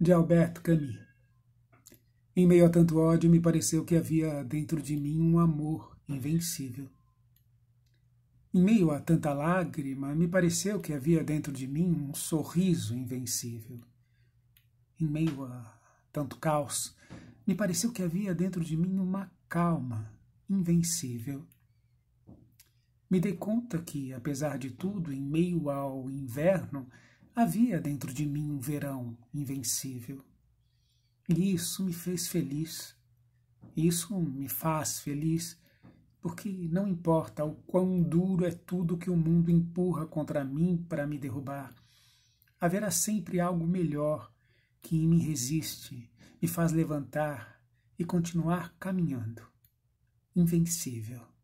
de Alberto Camus. Em meio a tanto ódio, me pareceu que havia dentro de mim um amor invencível. Em meio a tanta lágrima, me pareceu que havia dentro de mim um sorriso invencível. Em meio a tanto caos, me pareceu que havia dentro de mim uma calma invencível. Me dei conta que, apesar de tudo, em meio ao inverno, Havia dentro de mim um verão invencível. E isso me fez feliz. Isso me faz feliz, porque não importa o quão duro é tudo que o mundo empurra contra mim para me derrubar, haverá sempre algo melhor que me resiste, me faz levantar e continuar caminhando, invencível.